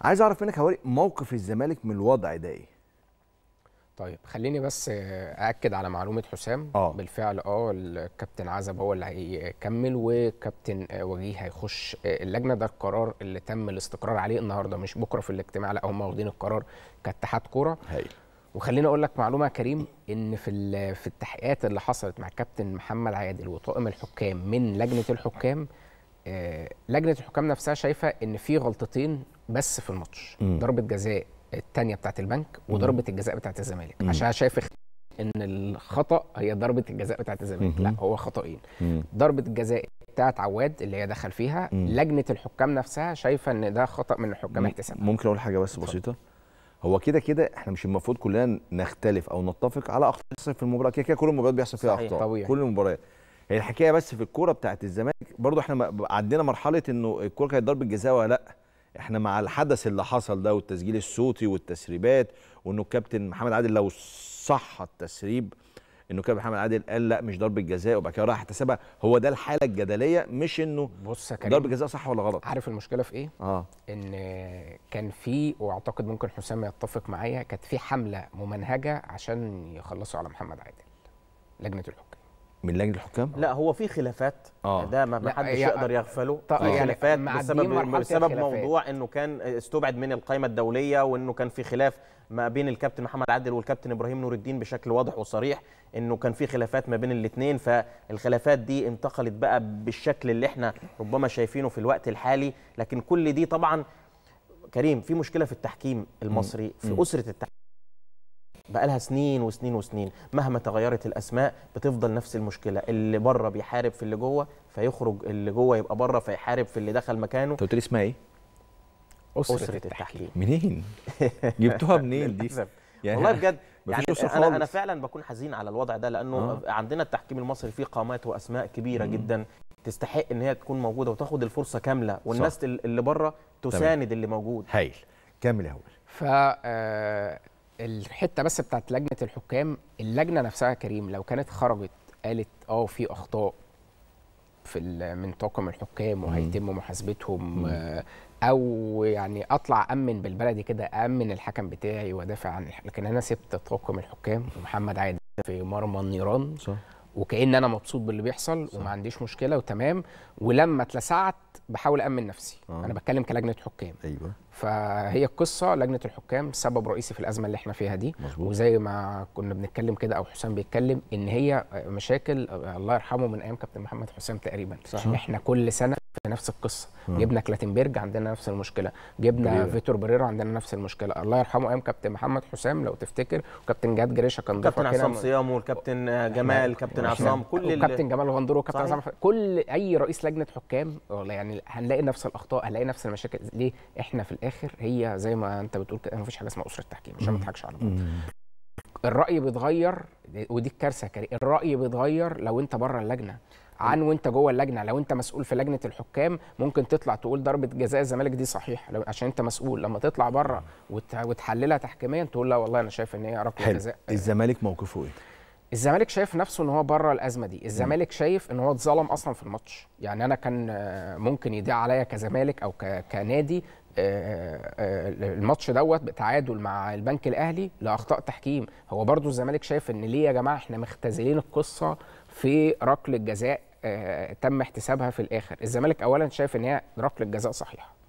عايز اعرف منك حوالي موقف الزمالك من الوضع ده ايه طيب خليني بس اكد على معلومه حسام آه. بالفعل اه الكابتن عزب هو اللي هيكمل وكابتن وجيه هيخش آه، اللجنه ده القرار اللي تم الاستقرار عليه النهارده مش بكره في الاجتماع لا هم واخدين القرار كاتحاد كوره وخليني اقول لك معلومه يا كريم ان في في التحقيقات اللي حصلت مع كابتن محمد عادل وطاقم الحكام من لجنه الحكام آه، لجنه الحكام نفسها شايفه ان في غلطتين بس في الماتش ضربه جزاء الثانيه بتاعه البنك وضربه الجزاء بتاعه الزمالك عشان شايف ان الخطا هي ضربه الجزاء بتاعه الزمالك لا هو خطأين ضربه الجزاء بتاعه عواد اللي هي دخل فيها لجنه الحكام نفسها شايفه ان ده خطا من الحكام احتساب ممكن اقول حاجه بس بسيطه هو كده كده احنا مش المفروض كلنا نختلف او نتفق على اخطاء بتحصل في المباراه كده كده كل المباريات بيحصل فيها اخطاء طبيعي. كل المباريات هي الحكايه بس في الكوره بتاعه الزمالك برضو احنا عدينا مرحله انه الكوره كانت ضربه جزاء ولا لا احنا مع الحدث اللي حصل ده والتسجيل الصوتي والتسريبات وانه الكابتن محمد عادل لو صح التسريب انه كابتن محمد عادل قال لا مش ضربه جزاء وبعد كده راح احتسبها هو ده الحاله الجدليه مش انه بص ضربه جزاء صح ولا غلط عارف المشكله في ايه اه ان كان في واعتقد ممكن حسام يتفق معايا كانت في حمله ممنهجه عشان يخلصوا على محمد عادل لجنه الحكام من لجنه الحكام؟ لا هو في خلافات آه. ده ما حدش يعني يقدر يغفله طيب في يعني خلافات بسبب بسبب موضوع انه كان استبعد من القائمه الدوليه وانه كان في خلاف ما بين الكابتن محمد عادل والكابتن ابراهيم نور الدين بشكل واضح وصريح انه كان في خلافات ما بين الاثنين فالخلافات دي انتقلت بقى بالشكل اللي احنا ربما شايفينه في الوقت الحالي لكن كل دي طبعا كريم في مشكله في التحكيم المصري في اسره التحكيم بقالها سنين وسنين وسنين مهما تغيرت الاسماء بتفضل نفس المشكله اللي بره بيحارب في اللي جوه فيخرج اللي جوه يبقى بره فيحارب في اللي دخل مكانه انت قلت لي اسمها ايه أسرة, أسرة التحكيم منين؟ جبتوها منين دي؟ يعني والله بجد يعني انا انا فعلا بكون حزين على الوضع ده لانه آه. عندنا التحكيم المصري فيه قامات واسماء كبيره مم. جدا تستحق ان هي تكون موجوده وتاخد الفرصه كامله والناس صح. اللي بره تساند طبعا. اللي موجود هايل كامل يا فا ف آه، الحته بس بتاعت لجنه الحكام اللجنه نفسها كريم لو كانت خرجت قالت اه في اخطاء في من طاقم الحكام وهيتم محاسبتهم آه، او يعني اطلع امن بالبلدي كده امن الحكم بتاعي وادافع عن لكن انا سبت طاقم الحكام ومحمد عادل في مرمى النيران صح. وكأن أنا مبسوط باللي بيحصل صح. وما عنديش مشكلة وتمام ولما اتلسعت بحاول أمن نفسي آه. أنا بتكلم كلجنة حكام أيوة. فهي القصة لجنة الحكام سبب رئيسي في الأزمة اللي احنا فيها دي مزبوط. وزي ما كنا بنتكلم كده أو حسام بيتكلم إن هي مشاكل الله يرحمه من أيام كابتن محمد حسام تقريبا صح. احنا كل سنة في نفس القصه آه. جبنا كلاتنبرج عندنا نفس المشكله جبنا بريرا. فيتور بريرا عندنا نفس المشكله الله يرحمه ايام كابتن محمد حسام لو تفتكر وكابتن جهاد جريشه كان ضيفه كابتن عصام صيام والكابتن جمال كابتن كابتن عصام كل كابتن جمال غندور وكابتن عصام كل اي رئيس لجنه حكام يعني هنلاقي نفس الاخطاء هنلاقي نفس المشاكل ليه احنا في الاخر هي زي ما انت بتقول كده مفيش حاجه اسمها اسره تحكيم عشان ما نضحكش على بعض الراي بيتغير ودي الكارثه الراي بيتغير لو انت بره اللجنه عن وانت جوه اللجنه لو انت مسؤول في لجنه الحكام ممكن تطلع تقول ضربه جزاء الزمالك دي صحيحه لو عشان انت مسؤول لما تطلع بره وتحللها تحكيميا تقول لا والله انا شايف ان هي ركله جزاء الزمالك موقفه ايه الزمالك شايف نفسه ان هو بره الازمه دي الزمالك شايف ان هو اتظلم اصلا في الماتش يعني انا كان آه، ممكن يضيع عليا كزمالك او كنادي آه، آه، الماتش دوت بتعادل مع البنك الاهلي لاخطاء تحكيم هو برضو الزمالك شايف ان ليه يا جماعه احنا مختزلين القصه في ركله الجزاء تم احتسابها في الاخر الزمالك اولا شايف ان هي ركله جزاء صحيحه